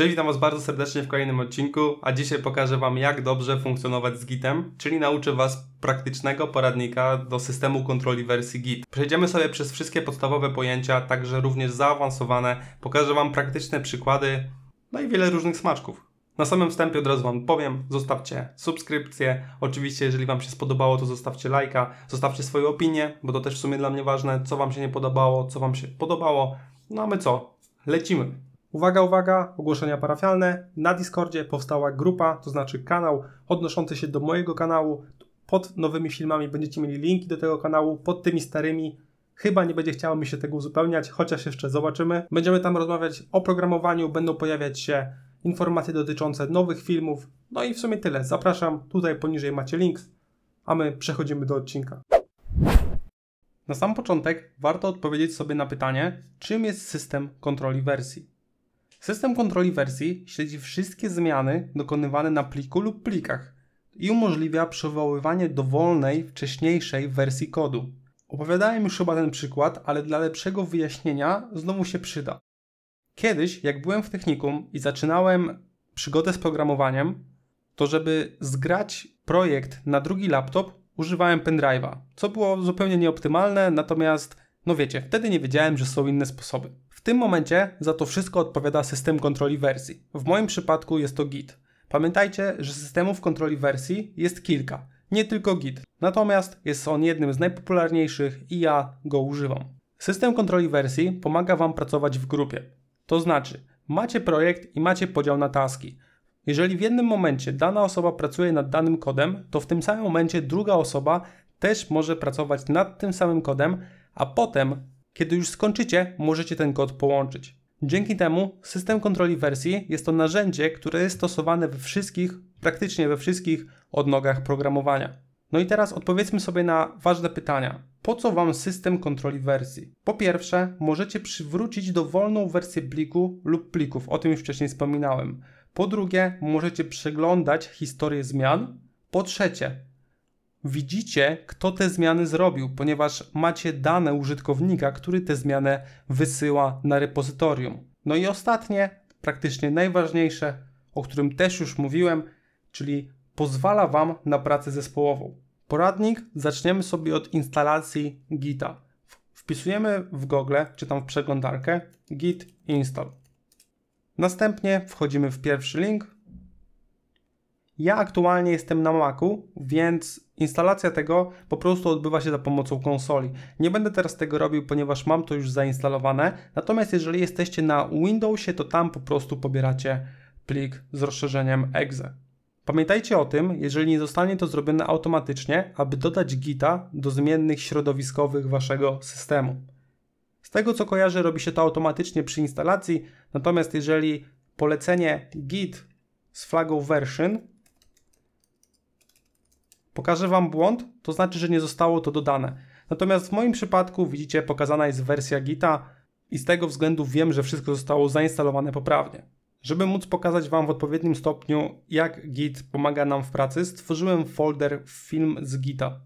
Cześć, witam Was bardzo serdecznie w kolejnym odcinku, a dzisiaj pokażę Wam jak dobrze funkcjonować z Gitem, czyli nauczę Was praktycznego poradnika do systemu kontroli wersji Git. Przejdziemy sobie przez wszystkie podstawowe pojęcia, także również zaawansowane, pokażę Wam praktyczne przykłady, no i wiele różnych smaczków. Na samym wstępie od razu Wam powiem, zostawcie subskrypcję, oczywiście jeżeli Wam się spodobało to zostawcie lajka, zostawcie swoje opinie, bo to też w sumie dla mnie ważne, co Wam się nie podobało, co Wam się podobało, no a my co? Lecimy! Uwaga, uwaga, ogłoszenia parafialne. Na Discordzie powstała grupa, to znaczy kanał odnoszący się do mojego kanału. Pod nowymi filmami będziecie mieli linki do tego kanału, pod tymi starymi. Chyba nie będzie chciało mi się tego uzupełniać, chociaż jeszcze zobaczymy. Będziemy tam rozmawiać o programowaniu, będą pojawiać się informacje dotyczące nowych filmów. No i w sumie tyle. Zapraszam, tutaj poniżej macie link, a my przechodzimy do odcinka. Na sam początek warto odpowiedzieć sobie na pytanie, czym jest system kontroli wersji. System kontroli wersji śledzi wszystkie zmiany dokonywane na pliku lub plikach i umożliwia przywoływanie dowolnej, wcześniejszej wersji kodu. Opowiadałem już chyba ten przykład, ale dla lepszego wyjaśnienia znowu się przyda. Kiedyś, jak byłem w technikum i zaczynałem przygodę z programowaniem, to żeby zgrać projekt na drugi laptop, używałem pendrive'a, co było zupełnie nieoptymalne, natomiast, no wiecie, wtedy nie wiedziałem, że są inne sposoby. W tym momencie za to wszystko odpowiada system kontroli wersji. W moim przypadku jest to Git. Pamiętajcie, że systemów kontroli wersji jest kilka, nie tylko Git. Natomiast jest on jednym z najpopularniejszych i ja go używam. System kontroli wersji pomaga Wam pracować w grupie. To znaczy, macie projekt i macie podział na taski. Jeżeli w jednym momencie dana osoba pracuje nad danym kodem, to w tym samym momencie druga osoba też może pracować nad tym samym kodem, a potem kiedy już skończycie, możecie ten kod połączyć. Dzięki temu system kontroli wersji jest to narzędzie, które jest stosowane we wszystkich, praktycznie we wszystkich odnogach programowania. No i teraz odpowiedzmy sobie na ważne pytania. Po co Wam system kontroli wersji? Po pierwsze, możecie przywrócić dowolną wersję pliku lub plików, o tym już wcześniej wspominałem. Po drugie, możecie przeglądać historię zmian. Po trzecie, widzicie, kto te zmiany zrobił, ponieważ macie dane użytkownika, który te zmiany wysyła na repozytorium. No i ostatnie, praktycznie najważniejsze, o którym też już mówiłem, czyli pozwala Wam na pracę zespołową. Poradnik zaczniemy sobie od instalacji Gita. Wpisujemy w Google, czy tam w przeglądarkę, git install. Następnie wchodzimy w pierwszy link. Ja aktualnie jestem na Macu, więc Instalacja tego po prostu odbywa się za pomocą konsoli. Nie będę teraz tego robił, ponieważ mam to już zainstalowane. Natomiast jeżeli jesteście na Windowsie, to tam po prostu pobieracie plik z rozszerzeniem exe. Pamiętajcie o tym, jeżeli nie zostanie to zrobione automatycznie, aby dodać gita do zmiennych środowiskowych waszego systemu. Z tego co kojarzę, robi się to automatycznie przy instalacji, natomiast jeżeli polecenie git z flagą version Pokażę Wam błąd, to znaczy, że nie zostało to dodane. Natomiast w moim przypadku, widzicie, pokazana jest wersja Gita i z tego względu wiem, że wszystko zostało zainstalowane poprawnie. Żeby móc pokazać Wam w odpowiednim stopniu, jak Git pomaga nam w pracy, stworzyłem folder film z Gita.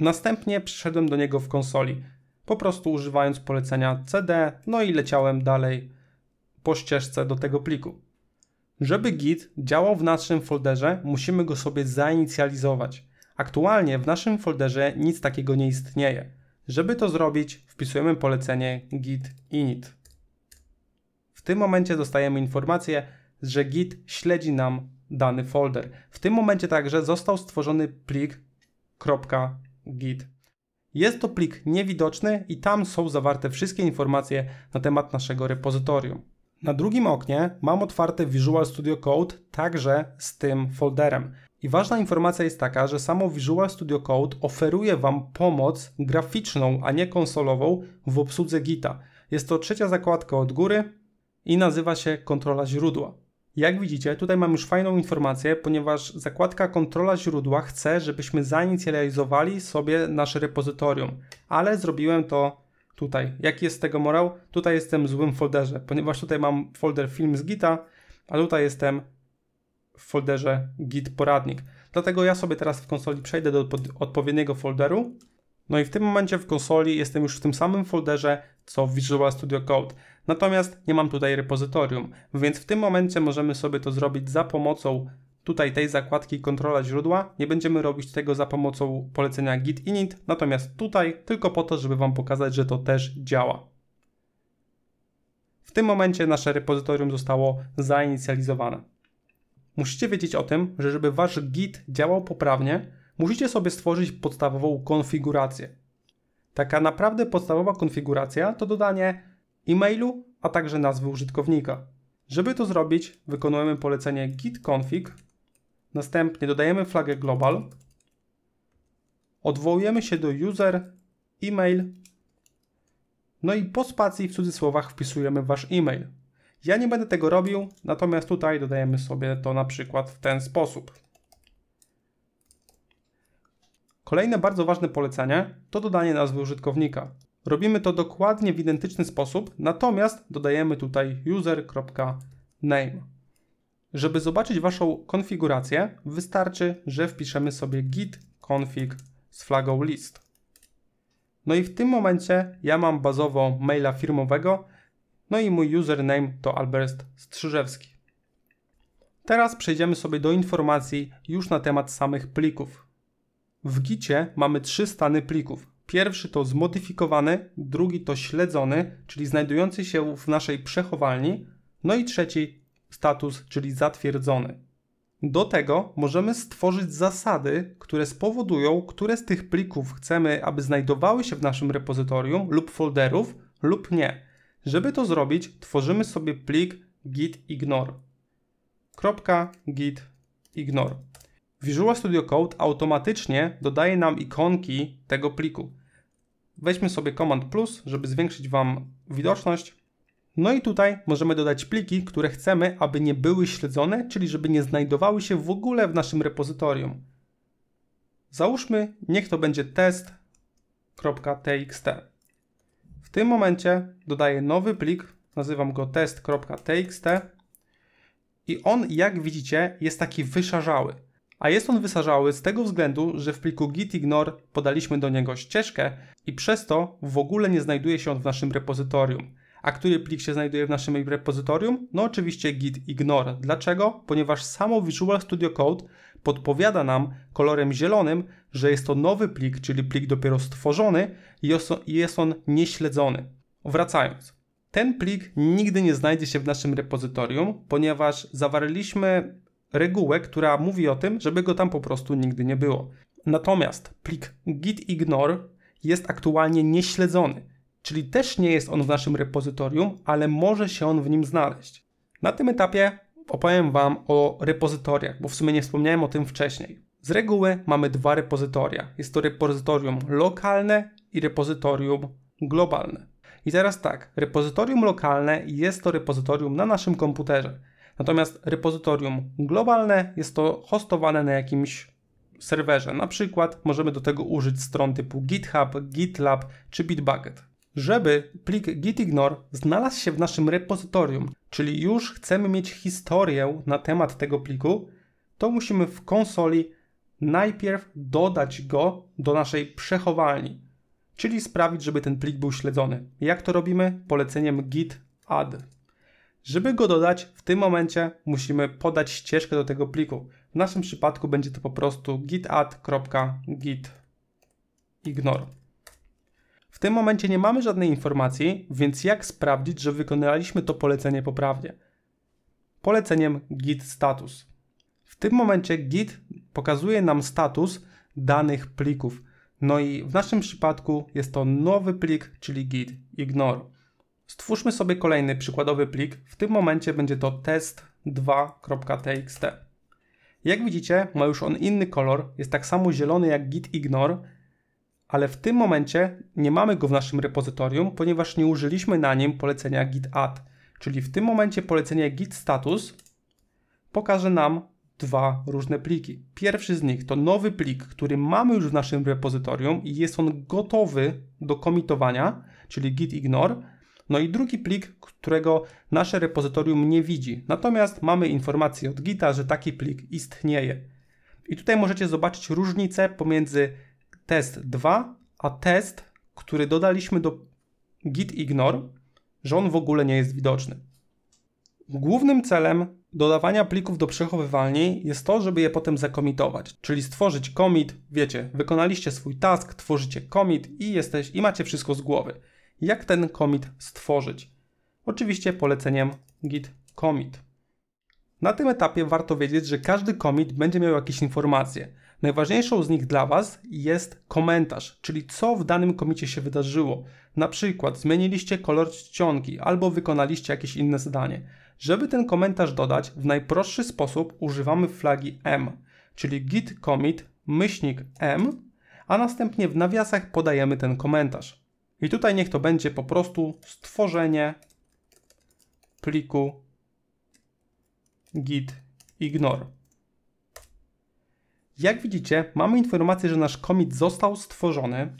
Następnie przyszedłem do niego w konsoli, po prostu używając polecenia CD, no i leciałem dalej po ścieżce do tego pliku. Żeby Git działał w naszym folderze, musimy go sobie zainicjalizować. Aktualnie w naszym folderze nic takiego nie istnieje. Żeby to zrobić, wpisujemy polecenie git init. W tym momencie dostajemy informację, że git śledzi nam dany folder. W tym momencie także został stworzony plik .git. Jest to plik niewidoczny i tam są zawarte wszystkie informacje na temat naszego repozytorium. Na drugim oknie mam otwarte Visual Studio Code także z tym folderem. I ważna informacja jest taka, że samo Visual Studio Code oferuje Wam pomoc graficzną, a nie konsolową w obsłudze Gita. Jest to trzecia zakładka od góry i nazywa się kontrola źródła. Jak widzicie, tutaj mam już fajną informację, ponieważ zakładka kontrola źródła chce, żebyśmy zainicjalizowali sobie nasze repozytorium, ale zrobiłem to tutaj. Jaki jest z tego morał? Tutaj jestem w złym folderze, ponieważ tutaj mam folder film z Gita, a tutaj jestem w folderze git poradnik. Dlatego ja sobie teraz w konsoli przejdę do odpowiedniego folderu. No i w tym momencie w konsoli jestem już w tym samym folderze co w Visual Studio Code. Natomiast nie mam tutaj repozytorium, więc w tym momencie możemy sobie to zrobić za pomocą tutaj tej zakładki kontrola źródła. Nie będziemy robić tego za pomocą polecenia git init, natomiast tutaj tylko po to, żeby Wam pokazać, że to też działa. W tym momencie nasze repozytorium zostało zainicjalizowane. Musicie wiedzieć o tym, że żeby wasz Git działał poprawnie, musicie sobie stworzyć podstawową konfigurację. Taka naprawdę podstawowa konfiguracja to dodanie e-mailu, a także nazwy użytkownika. Żeby to zrobić, wykonujemy polecenie git config, następnie dodajemy flagę global, odwołujemy się do user, e-mail, no i po spacji w cudzysłowach wpisujemy wasz e-mail. Ja nie będę tego robił, natomiast tutaj dodajemy sobie to na przykład w ten sposób. Kolejne bardzo ważne polecenie to dodanie nazwy użytkownika. Robimy to dokładnie w identyczny sposób, natomiast dodajemy tutaj user.name. Żeby zobaczyć Waszą konfigurację, wystarczy, że wpiszemy sobie git config z flagą list. No i w tym momencie ja mam bazowo maila firmowego, no i mój username to Albert Strzyżewski. Teraz przejdziemy sobie do informacji już na temat samych plików. W Gicie mamy trzy stany plików. Pierwszy to zmodyfikowany, drugi to śledzony, czyli znajdujący się w naszej przechowalni, no i trzeci status, czyli zatwierdzony. Do tego możemy stworzyć zasady, które spowodują, które z tych plików chcemy, aby znajdowały się w naszym repozytorium lub folderów lub nie. Żeby to zrobić, tworzymy sobie plik gitignore.gitignore. Visual Studio Code automatycznie dodaje nam ikonki tego pliku. Weźmy sobie Command plus, żeby zwiększyć Wam widoczność. No i tutaj możemy dodać pliki, które chcemy, aby nie były śledzone, czyli żeby nie znajdowały się w ogóle w naszym repozytorium. Załóżmy, niech to będzie test.txt. W tym momencie dodaję nowy plik, nazywam go test.txt i on, jak widzicie, jest taki wyszarzały. A jest on wyszarzały z tego względu, że w pliku gitignore podaliśmy do niego ścieżkę i przez to w ogóle nie znajduje się on w naszym repozytorium. A który plik się znajduje w naszym repozytorium? No oczywiście gitignore. Dlaczego? Ponieważ samo Visual Studio Code podpowiada nam kolorem zielonym, że jest to nowy plik, czyli plik dopiero stworzony i jest on nieśledzony. Wracając. Ten plik nigdy nie znajdzie się w naszym repozytorium, ponieważ zawarliśmy regułę, która mówi o tym, żeby go tam po prostu nigdy nie było. Natomiast plik gitignore jest aktualnie nieśledzony, czyli też nie jest on w naszym repozytorium, ale może się on w nim znaleźć. Na tym etapie opowiem Wam o repozytoriach, bo w sumie nie wspomniałem o tym wcześniej. Z reguły mamy dwa repozytoria. Jest to repozytorium lokalne i repozytorium globalne. I teraz tak, repozytorium lokalne jest to repozytorium na naszym komputerze. Natomiast repozytorium globalne jest to hostowane na jakimś serwerze. Na przykład możemy do tego użyć stron typu GitHub, GitLab czy Bitbucket. Żeby plik gitignore znalazł się w naszym repozytorium, czyli już chcemy mieć historię na temat tego pliku, to musimy w konsoli najpierw dodać go do naszej przechowalni, czyli sprawić, żeby ten plik był śledzony. Jak to robimy? Poleceniem git add. Żeby go dodać, w tym momencie musimy podać ścieżkę do tego pliku. W naszym przypadku będzie to po prostu git add.git ignore. W tym momencie nie mamy żadnej informacji, więc jak sprawdzić, że wykonaliśmy to polecenie poprawnie? Poleceniem git status. W tym momencie Git pokazuje nam status danych plików. No i w naszym przypadku jest to nowy plik, czyli git ignore. Stwórzmy sobie kolejny przykładowy plik. W tym momencie będzie to test2.txt. Jak widzicie, ma już on inny kolor, jest tak samo zielony jak git ignore, ale w tym momencie nie mamy go w naszym repozytorium, ponieważ nie użyliśmy na nim polecenia git add. Czyli w tym momencie polecenie git status pokaże nam dwa różne pliki. Pierwszy z nich to nowy plik, który mamy już w naszym repozytorium i jest on gotowy do komitowania, czyli git ignore. No i drugi plik, którego nasze repozytorium nie widzi. Natomiast mamy informację od Gita, że taki plik istnieje. I tutaj możecie zobaczyć różnicę pomiędzy test 2 a test, który dodaliśmy do git ignore, że on w ogóle nie jest widoczny. Głównym celem dodawania plików do przechowywalni jest to, żeby je potem zakomitować, czyli stworzyć commit, wiecie, wykonaliście swój task, tworzycie commit i jesteś i macie wszystko z głowy. Jak ten commit stworzyć? Oczywiście poleceniem git commit. Na tym etapie warto wiedzieć, że każdy commit będzie miał jakieś informacje. Najważniejszą z nich dla Was jest komentarz, czyli co w danym komicie się wydarzyło. Na przykład zmieniliście kolor czcionki albo wykonaliście jakieś inne zadanie. Żeby ten komentarz dodać, w najprostszy sposób używamy flagi m, czyli git commit myślnik m, a następnie w nawiasach podajemy ten komentarz. I tutaj niech to będzie po prostu stworzenie pliku git ignore. Jak widzicie, mamy informację, że nasz commit został stworzony,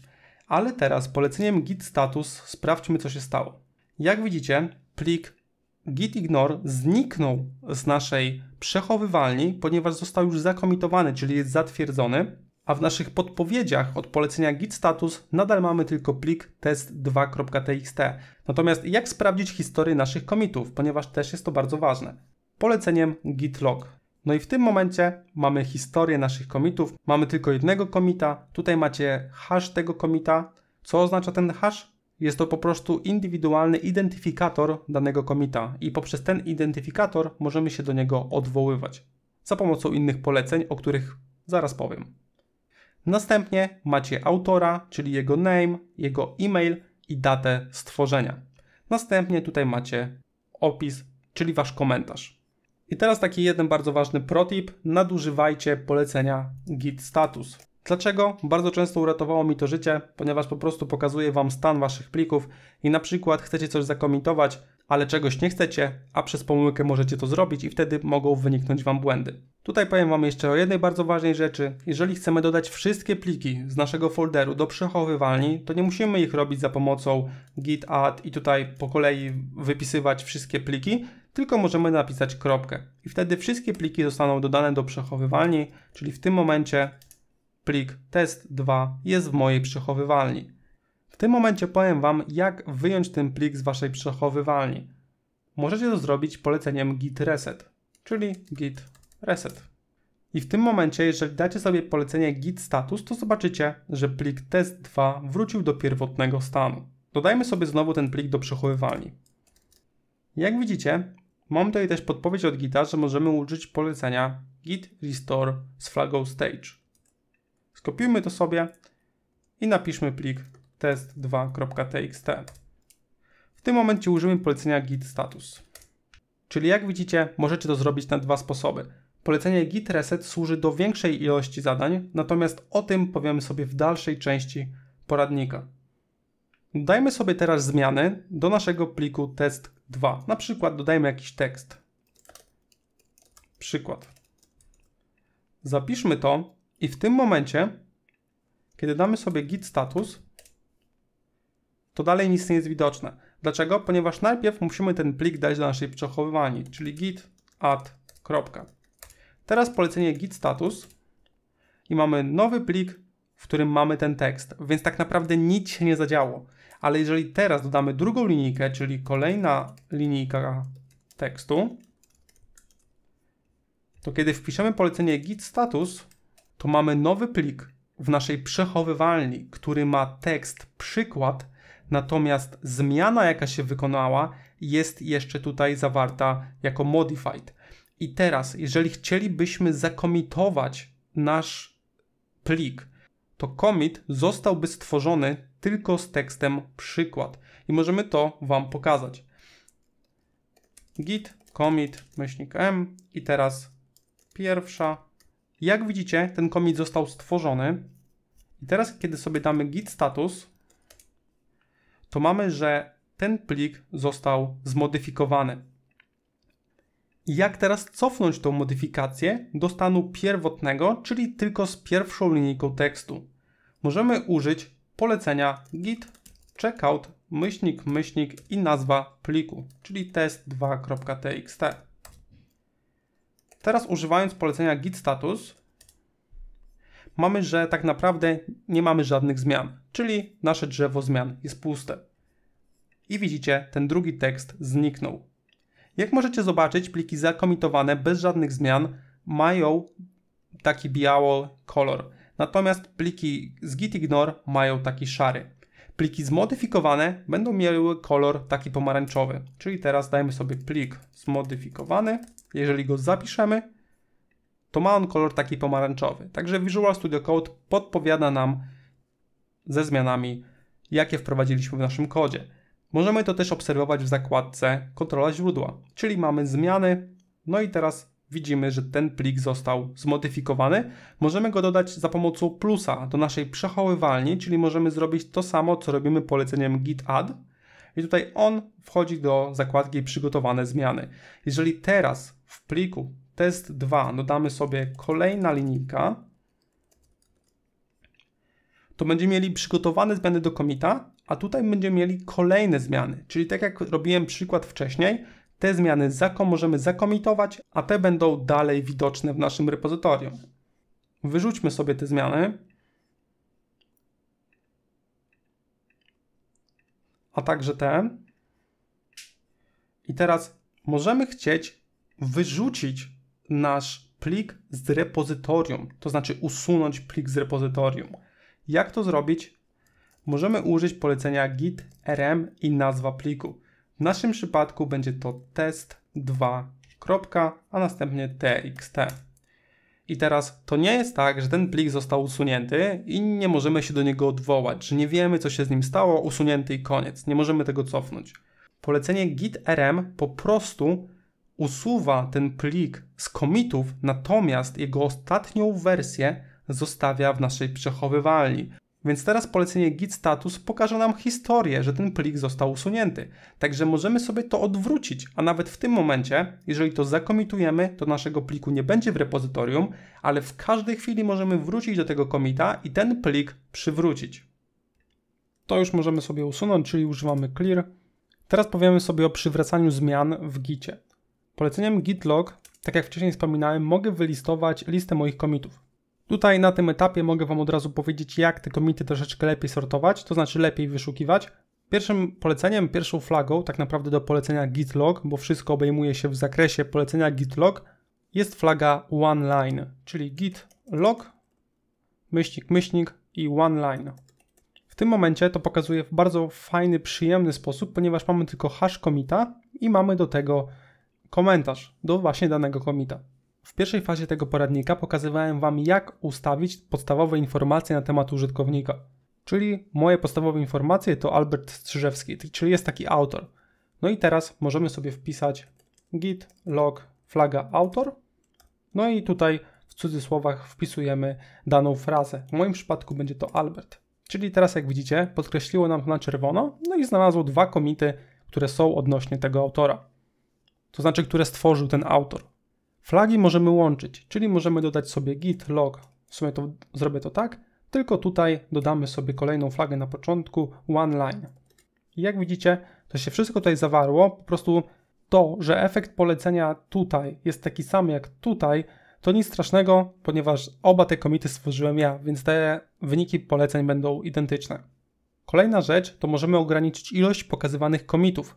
ale teraz poleceniem git status sprawdźmy, co się stało. Jak widzicie, plik gitignore zniknął z naszej przechowywalni, ponieważ został już zakomitowany, czyli jest zatwierdzony, a w naszych podpowiedziach od polecenia git status nadal mamy tylko plik test2.txt. Natomiast jak sprawdzić historię naszych komitów, ponieważ też jest to bardzo ważne. Poleceniem git log. No i w tym momencie mamy historię naszych komitów. Mamy tylko jednego komita. Tutaj macie hash tego komita. Co oznacza ten hash? Jest to po prostu indywidualny identyfikator danego komita i poprzez ten identyfikator możemy się do niego odwoływać za pomocą innych poleceń, o których zaraz powiem. Następnie macie autora, czyli jego name, jego e-mail i datę stworzenia. Następnie tutaj macie opis, czyli wasz komentarz. I teraz taki jeden bardzo ważny protip: nadużywajcie polecenia git status. Dlaczego? Bardzo często uratowało mi to życie, ponieważ po prostu pokazuje Wam stan Waszych plików i na przykład chcecie coś zakomitować, ale czegoś nie chcecie, a przez pomyłkę możecie to zrobić i wtedy mogą wyniknąć Wam błędy. Tutaj powiem Wam jeszcze o jednej bardzo ważnej rzeczy. Jeżeli chcemy dodać wszystkie pliki z naszego folderu do przechowywalni, to nie musimy ich robić za pomocą git add i tutaj po kolei wypisywać wszystkie pliki, tylko możemy napisać kropkę. I wtedy wszystkie pliki zostaną dodane do przechowywalni, czyli w tym momencie plik test2 jest w mojej przechowywalni. W tym momencie powiem Wam, jak wyjąć ten plik z Waszej przechowywalni. Możecie to zrobić poleceniem git reset, czyli git reset. I w tym momencie, jeżeli dacie sobie polecenie git status, to zobaczycie, że plik test2 wrócił do pierwotnego stanu. Dodajmy sobie znowu ten plik do przechowywalni. Jak widzicie, mam tutaj też podpowiedź od gita, że możemy użyć polecenia git restore z flagą stage. Skopiujmy to sobie i napiszmy plik test2.txt. W tym momencie użyjemy polecenia git status. Czyli jak widzicie, możecie to zrobić na dwa sposoby. Polecenie git reset służy do większej ilości zadań, natomiast o tym powiemy sobie w dalszej części poradnika. Dodajmy sobie teraz zmiany do naszego pliku test2. Na przykład dodajmy jakiś tekst. Przykład. Zapiszmy to i w tym momencie, kiedy damy sobie git status, to dalej nic nie jest widoczne. Dlaczego? Ponieważ najpierw musimy ten plik dać do naszej przechowywania, czyli git add. Kropka. Teraz polecenie git status i mamy nowy plik, w którym mamy ten tekst, więc tak naprawdę nic się nie zadziało. Ale jeżeli teraz dodamy drugą linijkę, czyli kolejna linijka tekstu, to kiedy wpiszemy polecenie git status, to mamy nowy plik w naszej przechowywalni, który ma tekst przykład, natomiast zmiana, jaka się wykonała, jest jeszcze tutaj zawarta jako modified. I teraz, jeżeli chcielibyśmy zakomitować nasz plik, to commit zostałby stworzony tylko z tekstem przykład. I możemy to Wam pokazać. Git commit myślnik m i teraz pierwsza jak widzicie, ten commit został stworzony. I teraz, kiedy sobie damy git status, to mamy, że ten plik został zmodyfikowany. jak teraz cofnąć tą modyfikację do stanu pierwotnego, czyli tylko z pierwszą linijką tekstu? Możemy użyć polecenia git checkout myślnik myślnik i nazwa pliku, czyli test2.txt. Teraz używając polecenia git status mamy, że tak naprawdę nie mamy żadnych zmian, czyli nasze drzewo zmian jest puste. I widzicie, ten drugi tekst zniknął. Jak możecie zobaczyć, pliki zakomitowane bez żadnych zmian mają taki biały kolor. Natomiast pliki z gitignore mają taki szary. Pliki zmodyfikowane będą miały kolor taki pomarańczowy. Czyli teraz dajmy sobie plik zmodyfikowany jeżeli go zapiszemy, to ma on kolor taki pomarańczowy. Także Visual Studio Code podpowiada nam ze zmianami, jakie wprowadziliśmy w naszym kodzie. Możemy to też obserwować w zakładce kontrola źródła, czyli mamy zmiany, no i teraz widzimy, że ten plik został zmodyfikowany. Możemy go dodać za pomocą plusa do naszej przechowywalni, czyli możemy zrobić to samo, co robimy poleceniem git add. I tutaj on wchodzi do zakładki przygotowane zmiany. Jeżeli teraz w pliku test 2 dodamy sobie kolejna linijka, to będziemy mieli przygotowane zmiany do komita, a tutaj będziemy mieli kolejne zmiany. Czyli tak jak robiłem przykład wcześniej, te zmiany zako możemy zakomitować, a te będą dalej widoczne w naszym repozytorium. Wyrzućmy sobie te zmiany. A także te. I teraz możemy chcieć wyrzucić nasz plik z repozytorium, to znaczy usunąć plik z repozytorium. Jak to zrobić? Możemy użyć polecenia git rm i nazwa pliku. W naszym przypadku będzie to test2, a następnie txt. I teraz to nie jest tak, że ten plik został usunięty i nie możemy się do niego odwołać, że nie wiemy co się z nim stało, usunięty i koniec. Nie możemy tego cofnąć. Polecenie git rm po prostu usuwa ten plik z komitów, natomiast jego ostatnią wersję zostawia w naszej przechowywalni. Więc teraz polecenie git status pokaże nam historię, że ten plik został usunięty. Także możemy sobie to odwrócić, a nawet w tym momencie, jeżeli to zakomitujemy, to naszego pliku nie będzie w repozytorium, ale w każdej chwili możemy wrócić do tego komita i ten plik przywrócić. To już możemy sobie usunąć, czyli używamy clear. Teraz powiemy sobie o przywracaniu zmian w gicie. Poleceniem git log, tak jak wcześniej wspominałem, mogę wylistować listę moich komitów. Tutaj na tym etapie mogę Wam od razu powiedzieć, jak te komity troszeczkę lepiej sortować, to znaczy lepiej wyszukiwać. Pierwszym poleceniem, pierwszą flagą tak naprawdę do polecenia git log, bo wszystko obejmuje się w zakresie polecenia git log, jest flaga one line, czyli git log, myślnik, myślnik i one line. W tym momencie to pokazuje w bardzo fajny, przyjemny sposób, ponieważ mamy tylko hash komita i mamy do tego komentarz do właśnie danego komita. W pierwszej fazie tego poradnika pokazywałem Wam, jak ustawić podstawowe informacje na temat użytkownika. Czyli moje podstawowe informacje to Albert Strzyżewski, czyli jest taki autor. No i teraz możemy sobie wpisać git log flaga autor. No i tutaj w cudzysłowach wpisujemy daną frazę. W moim przypadku będzie to Albert. Czyli teraz jak widzicie podkreśliło nam to na czerwono, no i znalazło dwa komity, które są odnośnie tego autora to znaczy, które stworzył ten autor. Flagi możemy łączyć, czyli możemy dodać sobie git log. W sumie to zrobię to tak, tylko tutaj dodamy sobie kolejną flagę na początku one line. I jak widzicie, to się wszystko tutaj zawarło, po prostu to, że efekt polecenia tutaj jest taki sam jak tutaj, to nic strasznego, ponieważ oba te komity stworzyłem ja, więc te wyniki poleceń będą identyczne. Kolejna rzecz to możemy ograniczyć ilość pokazywanych komitów.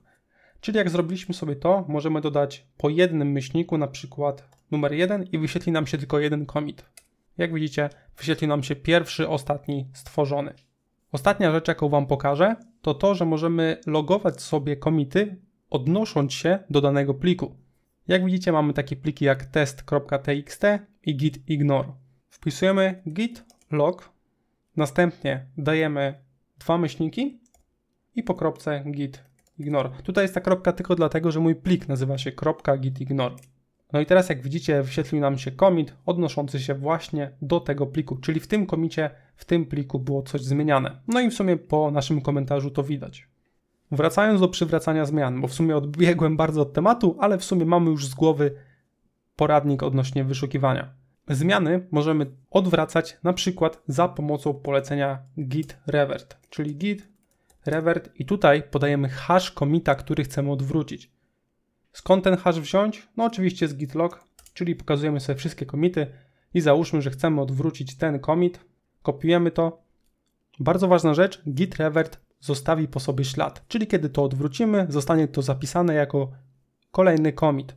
Czyli jak zrobiliśmy sobie to, możemy dodać po jednym myślniku, na przykład numer 1 i wyświetli nam się tylko jeden commit. Jak widzicie, wyświetli nam się pierwszy, ostatni stworzony. Ostatnia rzecz, jaką Wam pokażę, to to, że możemy logować sobie komity, odnosząc się do danego pliku. Jak widzicie, mamy takie pliki jak test.txt i git ignore. Wpisujemy git log, następnie dajemy dwa myślniki i po kropce git ignore. Tutaj jest ta kropka tylko dlatego, że mój plik nazywa się .gitignore. No i teraz jak widzicie wyświetlił nam się commit odnoszący się właśnie do tego pliku, czyli w tym komicie, w tym pliku było coś zmieniane. No i w sumie po naszym komentarzu to widać. Wracając do przywracania zmian, bo w sumie odbiegłem bardzo od tematu, ale w sumie mamy już z głowy poradnik odnośnie wyszukiwania. Zmiany możemy odwracać na przykład za pomocą polecenia git revert, czyli git revert i tutaj podajemy hash komita, który chcemy odwrócić. Skąd ten hash wziąć? No oczywiście z Git log, czyli pokazujemy sobie wszystkie komity i załóżmy, że chcemy odwrócić ten commit, kopiujemy to. Bardzo ważna rzecz, git revert zostawi po sobie ślad, czyli kiedy to odwrócimy, zostanie to zapisane jako kolejny commit.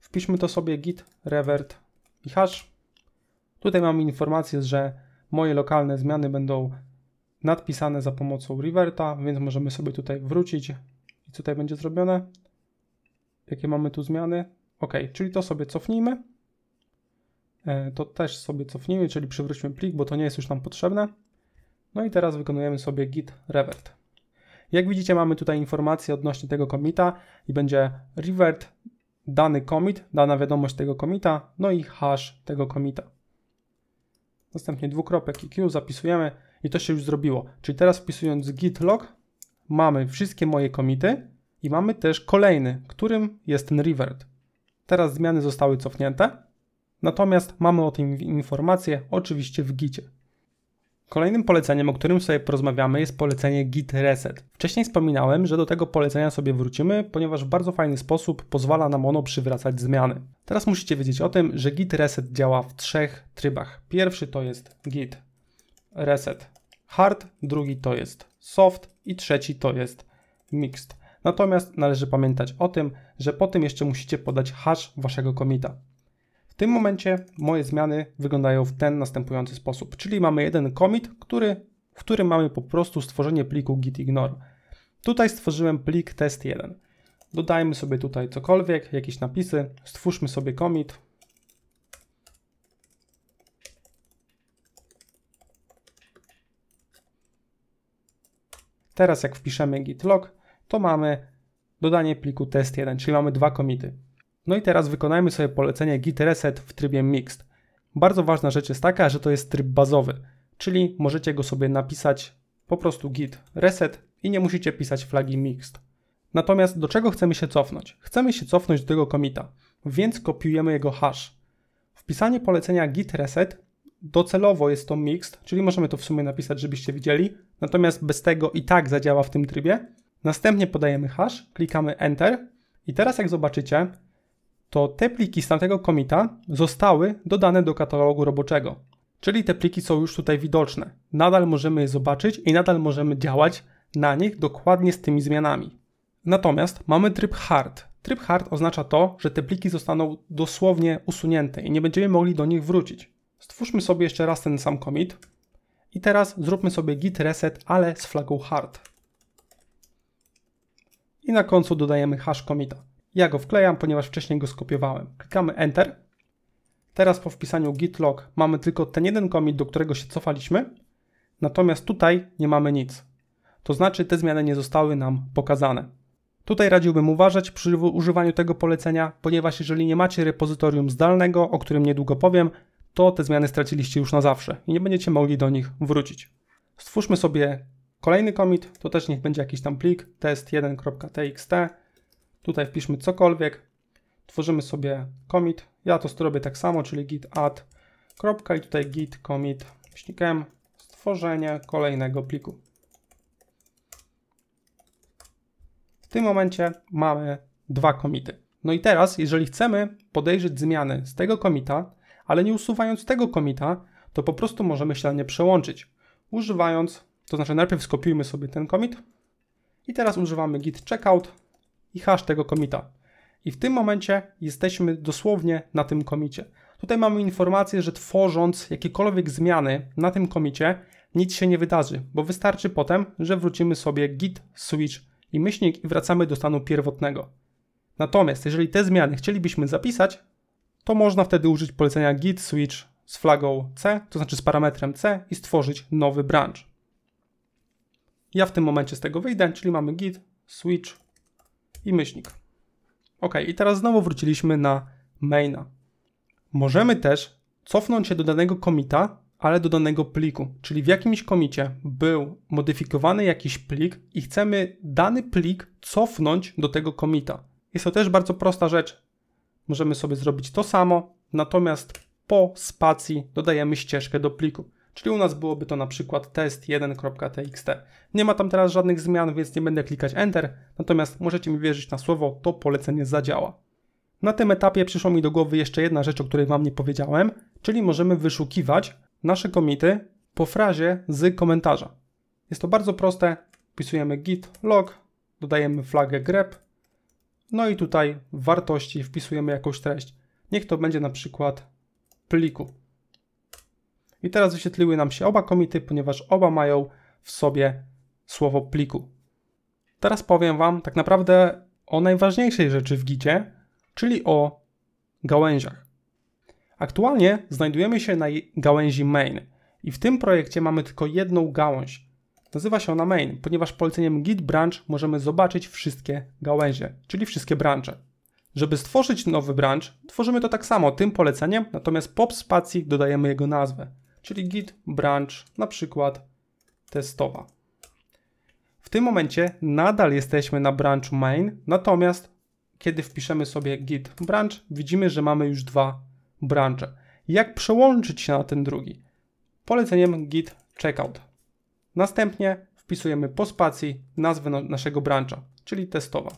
Wpiszmy to sobie git revert i hash. Tutaj mamy informację, że moje lokalne zmiany będą nadpisane za pomocą reverta, więc możemy sobie tutaj wrócić i tutaj będzie zrobione. Jakie mamy tu zmiany? OK, czyli to sobie cofnijmy. E, to też sobie cofnijmy, czyli przywróćmy plik, bo to nie jest już nam potrzebne. No i teraz wykonujemy sobie git revert. Jak widzicie mamy tutaj informacje odnośnie tego komit'a i będzie revert dany commit, dana wiadomość tego komit'a, no i hash tego komit'a. Następnie dwukropek i Q zapisujemy, i to się już zrobiło. Czyli teraz wpisując git log mamy wszystkie moje komity i mamy też kolejny, którym jest ten revert. Teraz zmiany zostały cofnięte, natomiast mamy o tym informację oczywiście w gicie. Kolejnym poleceniem, o którym sobie porozmawiamy, jest polecenie Git Reset. Wcześniej wspominałem, że do tego polecenia sobie wrócimy, ponieważ w bardzo fajny sposób pozwala nam ono przywracać zmiany. Teraz musicie wiedzieć o tym, że Git Reset działa w trzech trybach. Pierwszy to jest Git reset hard, drugi to jest soft i trzeci to jest mixed. Natomiast należy pamiętać o tym, że po tym jeszcze musicie podać hash waszego komita. W tym momencie moje zmiany wyglądają w ten następujący sposób, czyli mamy jeden commit, który, w którym mamy po prostu stworzenie pliku gitignore. Tutaj stworzyłem plik test1. Dodajmy sobie tutaj cokolwiek, jakieś napisy, stwórzmy sobie commit, Teraz jak wpiszemy git log, to mamy dodanie pliku test1, czyli mamy dwa komity. No i teraz wykonajmy sobie polecenie git reset w trybie mixed. Bardzo ważna rzecz jest taka, że to jest tryb bazowy, czyli możecie go sobie napisać po prostu git reset i nie musicie pisać flagi mixed. Natomiast do czego chcemy się cofnąć? Chcemy się cofnąć do tego komita, więc kopiujemy jego hash. Wpisanie polecenia git reset docelowo jest to mixed, czyli możemy to w sumie napisać, żebyście widzieli, natomiast bez tego i tak zadziała w tym trybie. Następnie podajemy hash, klikamy Enter i teraz jak zobaczycie, to te pliki z tamtego komita zostały dodane do katalogu roboczego. Czyli te pliki są już tutaj widoczne. Nadal możemy je zobaczyć i nadal możemy działać na nich dokładnie z tymi zmianami. Natomiast mamy tryb hard. Tryb hard oznacza to, że te pliki zostaną dosłownie usunięte i nie będziemy mogli do nich wrócić. Stwórzmy sobie jeszcze raz ten sam commit i teraz zróbmy sobie git reset, ale z flagą hard. I na końcu dodajemy hash commita. Ja go wklejam, ponieważ wcześniej go skopiowałem. Klikamy Enter. Teraz po wpisaniu git log mamy tylko ten jeden commit, do którego się cofaliśmy, natomiast tutaj nie mamy nic. To znaczy te zmiany nie zostały nam pokazane. Tutaj radziłbym uważać przy używaniu tego polecenia, ponieważ jeżeli nie macie repozytorium zdalnego, o którym niedługo powiem, to te zmiany straciliście już na zawsze i nie będziecie mogli do nich wrócić. Stwórzmy sobie kolejny commit, to też niech będzie jakiś tam plik test1.txt. Tutaj wpiszmy cokolwiek, tworzymy sobie commit. Ja to zrobię tak samo, czyli git add. Kropka i tutaj git commit śnikiem stworzenie kolejnego pliku. W tym momencie mamy dwa komity. No i teraz, jeżeli chcemy podejrzeć zmiany z tego komita, ale nie usuwając tego komita, to po prostu możemy nie przełączyć. Używając, to znaczy najpierw skopiujmy sobie ten komit i teraz używamy git checkout i hash tego komita. I w tym momencie jesteśmy dosłownie na tym komicie. Tutaj mamy informację, że tworząc jakiekolwiek zmiany na tym komicie, nic się nie wydarzy, bo wystarczy potem, że wrócimy sobie git switch i myślnik i wracamy do stanu pierwotnego. Natomiast jeżeli te zmiany chcielibyśmy zapisać, to można wtedy użyć polecenia git switch z flagą C, to znaczy z parametrem C i stworzyć nowy branch. Ja w tym momencie z tego wyjdę, czyli mamy git, switch i myślnik. Ok, i teraz znowu wróciliśmy na maina. Możemy też cofnąć się do danego komita, ale do danego pliku, czyli w jakimś komicie był modyfikowany jakiś plik i chcemy dany plik cofnąć do tego komita. Jest to też bardzo prosta rzecz możemy sobie zrobić to samo, natomiast po spacji dodajemy ścieżkę do pliku. Czyli u nas byłoby to na przykład test1.txt. Nie ma tam teraz żadnych zmian, więc nie będę klikać Enter, natomiast możecie mi wierzyć na słowo, to polecenie zadziała. Na tym etapie przyszło mi do głowy jeszcze jedna rzecz, o której Wam nie powiedziałem, czyli możemy wyszukiwać nasze komity po frazie z komentarza. Jest to bardzo proste, wpisujemy git log, dodajemy flagę grep, no i tutaj w wartości wpisujemy jakąś treść. Niech to będzie na przykład pliku. I teraz wyświetliły nam się oba komity, ponieważ oba mają w sobie słowo pliku. Teraz powiem Wam tak naprawdę o najważniejszej rzeczy w Gicie, czyli o gałęziach. Aktualnie znajdujemy się na gałęzi main i w tym projekcie mamy tylko jedną gałąź, Nazywa się ona main, ponieważ poleceniem git branch możemy zobaczyć wszystkie gałęzie, czyli wszystkie branże. Żeby stworzyć nowy branch, tworzymy to tak samo tym poleceniem, natomiast po spacji dodajemy jego nazwę, czyli git branch na przykład testowa. W tym momencie nadal jesteśmy na branchu main, natomiast kiedy wpiszemy sobie git branch, widzimy, że mamy już dwa branche. Jak przełączyć się na ten drugi? Poleceniem git checkout. Następnie wpisujemy po spacji nazwę naszego brancha, czyli testowa.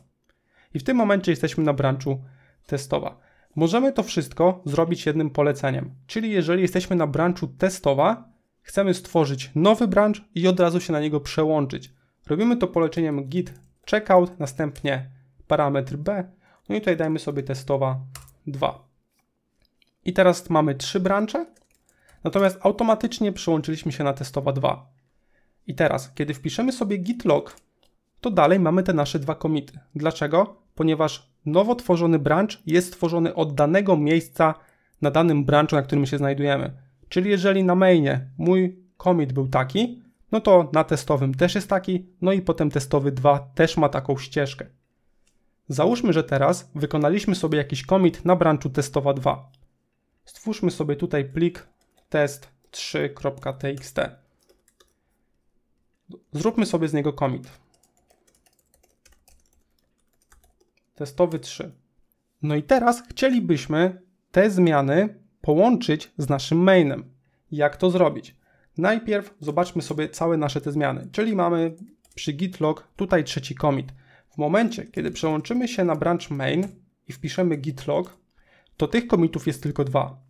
I w tym momencie jesteśmy na branchu testowa. Możemy to wszystko zrobić jednym poleceniem, czyli jeżeli jesteśmy na branchu testowa, chcemy stworzyć nowy branch i od razu się na niego przełączyć. Robimy to poleceniem git checkout, następnie parametr b, no i tutaj dajmy sobie testowa 2. I teraz mamy trzy brancze, natomiast automatycznie przełączyliśmy się na testowa 2. I teraz, kiedy wpiszemy sobie git log, to dalej mamy te nasze dwa komity. Dlaczego? Ponieważ nowo tworzony branch jest tworzony od danego miejsca na danym branchu, na którym się znajdujemy. Czyli jeżeli na mainie mój commit był taki, no to na testowym też jest taki, no i potem testowy 2 też ma taką ścieżkę. Załóżmy, że teraz wykonaliśmy sobie jakiś commit na branchu testowa 2. Stwórzmy sobie tutaj plik test3.txt. Zróbmy sobie z niego commit. Testowy 3. No i teraz chcielibyśmy te zmiany połączyć z naszym mainem. Jak to zrobić? Najpierw zobaczmy sobie całe nasze te zmiany, czyli mamy przy git log tutaj trzeci commit. W momencie, kiedy przełączymy się na branch main i wpiszemy git log, to tych commitów jest tylko dwa.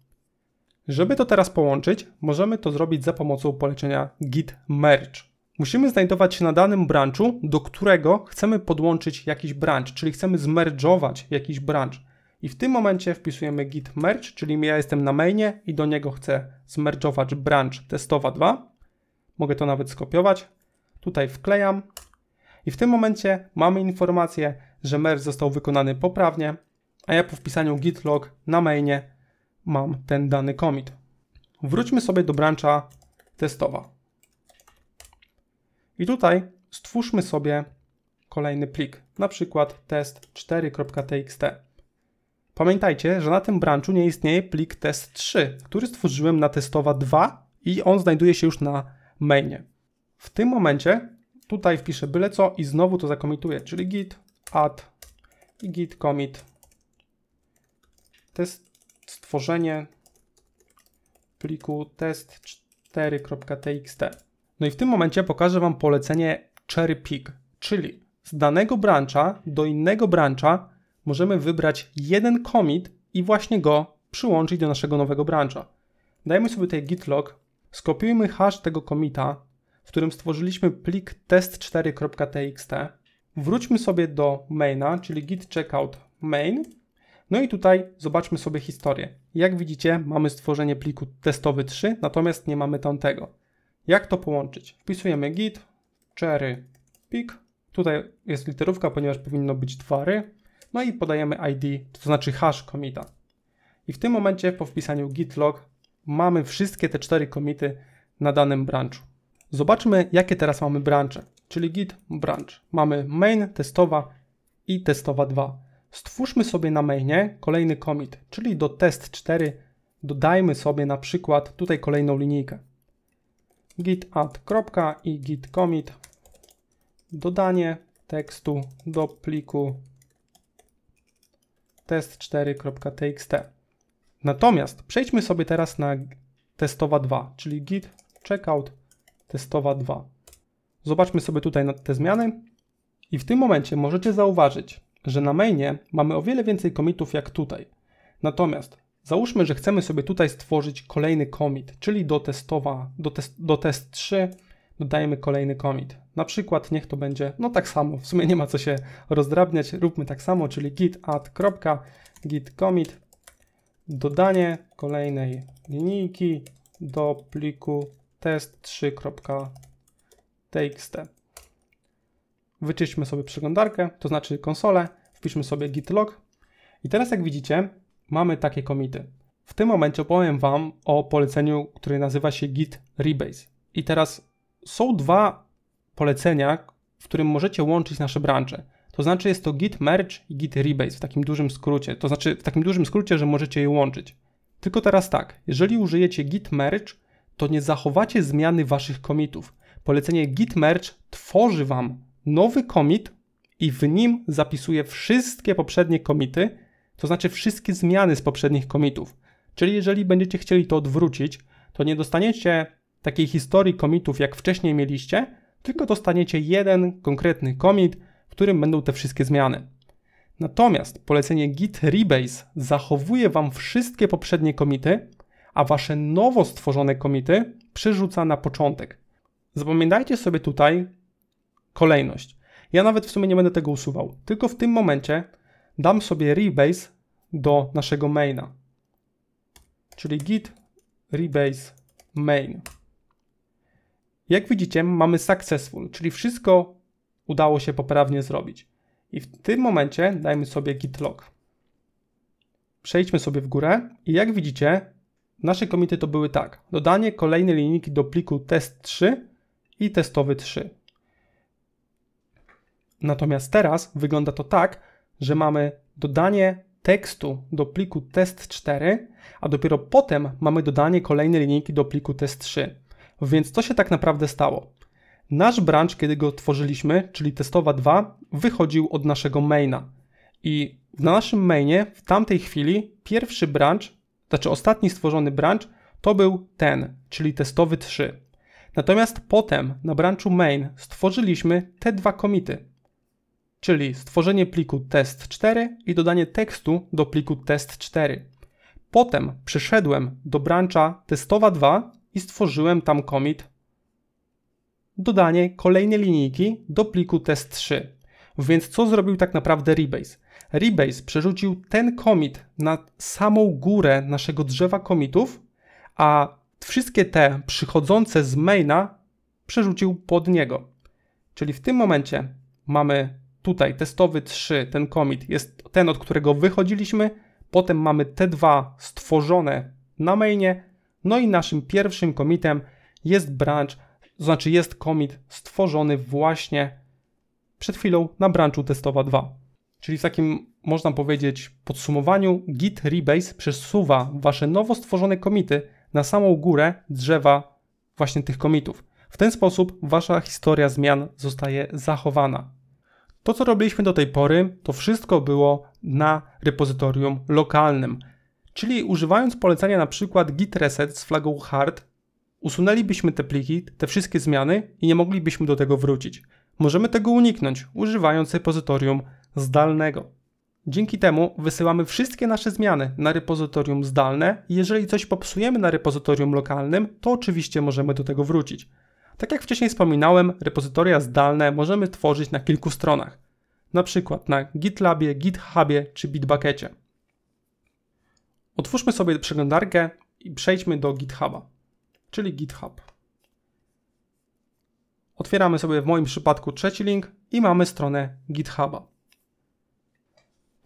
Żeby to teraz połączyć, możemy to zrobić za pomocą polecenia git merge. Musimy znajdować się na danym branchu, do którego chcemy podłączyć jakiś branch, czyli chcemy zmerdżować jakiś branch. I w tym momencie wpisujemy git merge, czyli ja jestem na mainie i do niego chcę zmerdżować branch testowa 2. Mogę to nawet skopiować. Tutaj wklejam. I w tym momencie mamy informację, że merge został wykonany poprawnie, a ja po wpisaniu git log na mainie mam ten dany commit. Wróćmy sobie do brancha testowa. I tutaj stwórzmy sobie kolejny plik, na przykład test4.txt. Pamiętajcie, że na tym branchu nie istnieje plik test3, który stworzyłem na testowa 2 i on znajduje się już na mainie. W tym momencie tutaj wpiszę byle co i znowu to zakomituję, czyli git add i git commit test stworzenie pliku test4.txt. No i w tym momencie pokażę Wam polecenie cherry pick, czyli z danego brancha do innego brancha możemy wybrać jeden commit i właśnie go przyłączyć do naszego nowego brancha. Dajmy sobie tutaj git log, skopiujmy hash tego commita, w którym stworzyliśmy plik test4.txt. Wróćmy sobie do maina, czyli git checkout main. No i tutaj zobaczmy sobie historię. Jak widzicie, mamy stworzenie pliku testowy 3, natomiast nie mamy tamtego. Jak to połączyć? Wpisujemy git cherry pick. Tutaj jest literówka, ponieważ powinno być dwa ry. No i podajemy ID, to znaczy hash commita. I w tym momencie po wpisaniu git log mamy wszystkie te cztery komity na danym branchu. Zobaczmy, jakie teraz mamy branche, czyli git branch. Mamy main, testowa i testowa 2. Stwórzmy sobie na mainie kolejny commit, czyli do test 4 dodajmy sobie na przykład tutaj kolejną linijkę git add i git commit dodanie tekstu do pliku test4.txt. Natomiast przejdźmy sobie teraz na testowa 2, czyli git checkout testowa 2. Zobaczmy sobie tutaj te zmiany i w tym momencie możecie zauważyć, że na mainie mamy o wiele więcej komitów jak tutaj. Natomiast Załóżmy, że chcemy sobie tutaj stworzyć kolejny commit, czyli do testowa, do, test, do test 3 dodajemy kolejny commit. Na przykład niech to będzie, no tak samo, w sumie nie ma co się rozdrabniać, róbmy tak samo, czyli git add. git commit, dodanie kolejnej linijki do pliku test3.txt. Wyczyśćmy sobie przeglądarkę, to znaczy konsolę, wpiszmy sobie git log i teraz jak widzicie, mamy takie komity. W tym momencie opowiem Wam o poleceniu, które nazywa się Git Rebase. I teraz są dwa polecenia, w którym możecie łączyć nasze branże. To znaczy jest to git merge i git rebase w takim dużym skrócie. To znaczy w takim dużym skrócie, że możecie je łączyć. Tylko teraz tak, jeżeli użyjecie git merge, to nie zachowacie zmiany waszych komitów. Polecenie git merge tworzy wam nowy komit i w nim zapisuje wszystkie poprzednie komity, to znaczy wszystkie zmiany z poprzednich komitów, Czyli jeżeli będziecie chcieli to odwrócić, to nie dostaniecie takiej historii komitów jak wcześniej mieliście, tylko dostaniecie jeden konkretny komit, w którym będą te wszystkie zmiany. Natomiast polecenie git rebase zachowuje Wam wszystkie poprzednie komity, a Wasze nowo stworzone komity przerzuca na początek. Zapamiętajcie sobie tutaj kolejność. Ja nawet w sumie nie będę tego usuwał, tylko w tym momencie dam sobie rebase do naszego maina, czyli git rebase main. Jak widzicie, mamy successful, czyli wszystko udało się poprawnie zrobić. I w tym momencie dajmy sobie git log. Przejdźmy sobie w górę i jak widzicie, nasze komity to były tak. Dodanie kolejnej linijki do pliku test 3 i testowy 3. Natomiast teraz wygląda to tak, że mamy dodanie tekstu do pliku test4, a dopiero potem mamy dodanie kolejnej linijki do pliku test3. Więc co się tak naprawdę stało? Nasz branch, kiedy go tworzyliśmy, czyli testowa 2, wychodził od naszego maina. I na naszym mainie w tamtej chwili pierwszy branch, znaczy ostatni stworzony branch, to był ten, czyli testowy 3. Natomiast potem na branchu main stworzyliśmy te dwa komity, czyli stworzenie pliku test4 i dodanie tekstu do pliku test4. Potem przyszedłem do brancha testowa 2 i stworzyłem tam commit dodanie kolejnej linijki do pliku test3. Więc co zrobił tak naprawdę Rebase? Rebase przerzucił ten commit na samą górę naszego drzewa commitów, a wszystkie te przychodzące z maina przerzucił pod niego. Czyli w tym momencie mamy tutaj testowy 3, ten commit jest ten, od którego wychodziliśmy, potem mamy te dwa stworzone na mainie, no i naszym pierwszym commitem jest branch, to znaczy jest commit stworzony właśnie przed chwilą na branchu testowa 2. Czyli w takim, można powiedzieć, podsumowaniu git rebase przesuwa wasze nowo stworzone komity na samą górę drzewa właśnie tych komitów. W ten sposób wasza historia zmian zostaje zachowana. To, co robiliśmy do tej pory, to wszystko było na repozytorium lokalnym. Czyli używając polecenia np. git reset z flagą hard, usunęlibyśmy te pliki, te wszystkie zmiany i nie moglibyśmy do tego wrócić. Możemy tego uniknąć, używając repozytorium zdalnego. Dzięki temu wysyłamy wszystkie nasze zmiany na repozytorium zdalne i jeżeli coś popsujemy na repozytorium lokalnym, to oczywiście możemy do tego wrócić. Tak jak wcześniej wspominałem, repozytoria zdalne możemy tworzyć na kilku stronach, na przykład na GitLabie, GitHubie czy Bitbuckecie. Otwórzmy sobie przeglądarkę i przejdźmy do GitHuba, czyli GitHub. Otwieramy sobie w moim przypadku trzeci link i mamy stronę GitHuba.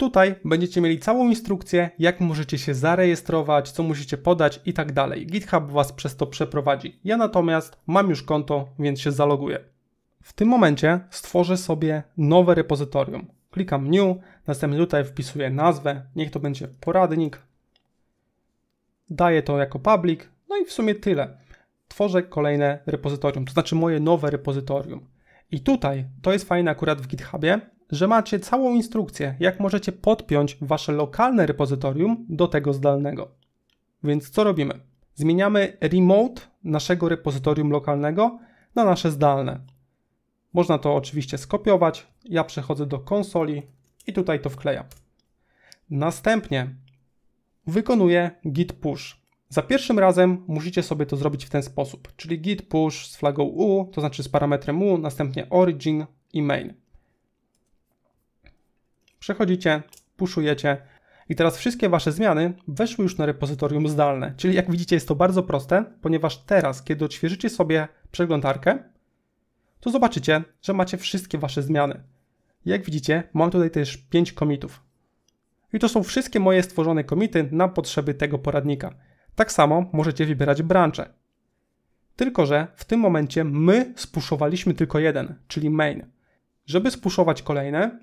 Tutaj będziecie mieli całą instrukcję, jak możecie się zarejestrować, co musicie podać i tak dalej. GitHub Was przez to przeprowadzi. Ja natomiast mam już konto, więc się zaloguję. W tym momencie stworzę sobie nowe repozytorium. Klikam New, następnie tutaj wpisuję nazwę, niech to będzie poradnik. Daję to jako public, no i w sumie tyle. Tworzę kolejne repozytorium, to znaczy moje nowe repozytorium. I tutaj, to jest fajne akurat w GitHubie, że macie całą instrukcję, jak możecie podpiąć wasze lokalne repozytorium do tego zdalnego. Więc co robimy? Zmieniamy remote naszego repozytorium lokalnego na nasze zdalne. Można to oczywiście skopiować. Ja przechodzę do konsoli i tutaj to wklejam. Następnie wykonuję git push. Za pierwszym razem musicie sobie to zrobić w ten sposób, czyli git push z flagą u, to znaczy z parametrem u, następnie origin i main przechodzicie, puszujecie i teraz wszystkie Wasze zmiany weszły już na repozytorium zdalne. Czyli jak widzicie jest to bardzo proste, ponieważ teraz, kiedy odświeżycie sobie przeglądarkę, to zobaczycie, że macie wszystkie Wasze zmiany. Jak widzicie, mam tutaj też 5 komitów. I to są wszystkie moje stworzone komity na potrzeby tego poradnika. Tak samo możecie wybierać branże. Tylko, że w tym momencie my spuszowaliśmy tylko jeden, czyli main. Żeby spuszować kolejne,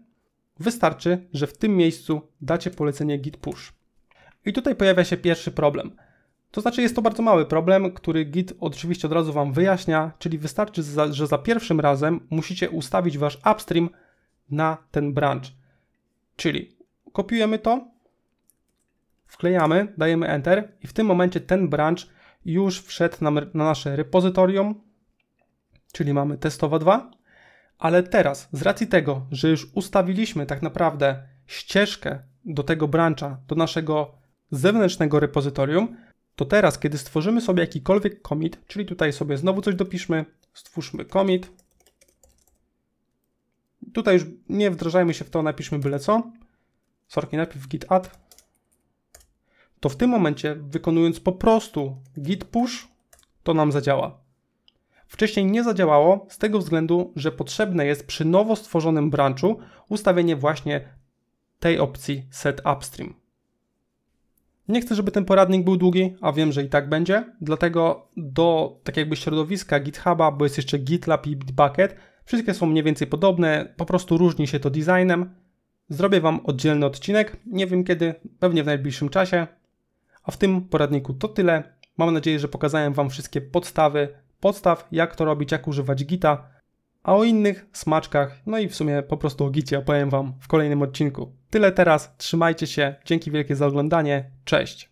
Wystarczy, że w tym miejscu dacie polecenie git push. I tutaj pojawia się pierwszy problem. To znaczy jest to bardzo mały problem, który Git oczywiście od razu Wam wyjaśnia, czyli wystarczy, że za pierwszym razem musicie ustawić Wasz upstream na ten branch. Czyli kopiujemy to, wklejamy, dajemy Enter i w tym momencie ten branch już wszedł na, na nasze repozytorium, czyli mamy testowa 2 ale teraz, z racji tego, że już ustawiliśmy tak naprawdę ścieżkę do tego brancha, do naszego zewnętrznego repozytorium, to teraz, kiedy stworzymy sobie jakikolwiek commit, czyli tutaj sobie znowu coś dopiszmy, stwórzmy commit, tutaj już nie wdrażajmy się w to, napiszmy byle co, sorki, najpierw git add, to w tym momencie, wykonując po prostu git push, to nam zadziała wcześniej nie zadziałało z tego względu, że potrzebne jest przy nowo stworzonym branchu ustawienie właśnie tej opcji set upstream. Nie chcę, żeby ten poradnik był długi, a wiem, że i tak będzie, dlatego do tak jakby środowiska GitHuba, bo jest jeszcze GitLab i Bitbucket, wszystkie są mniej więcej podobne, po prostu różni się to designem. Zrobię Wam oddzielny odcinek, nie wiem kiedy, pewnie w najbliższym czasie. A w tym poradniku to tyle. Mam nadzieję, że pokazałem Wam wszystkie podstawy, podstaw, jak to robić, jak używać Gita, a o innych smaczkach, no i w sumie po prostu o Gicie opowiem Wam w kolejnym odcinku. Tyle teraz, trzymajcie się, dzięki wielkie za oglądanie, cześć!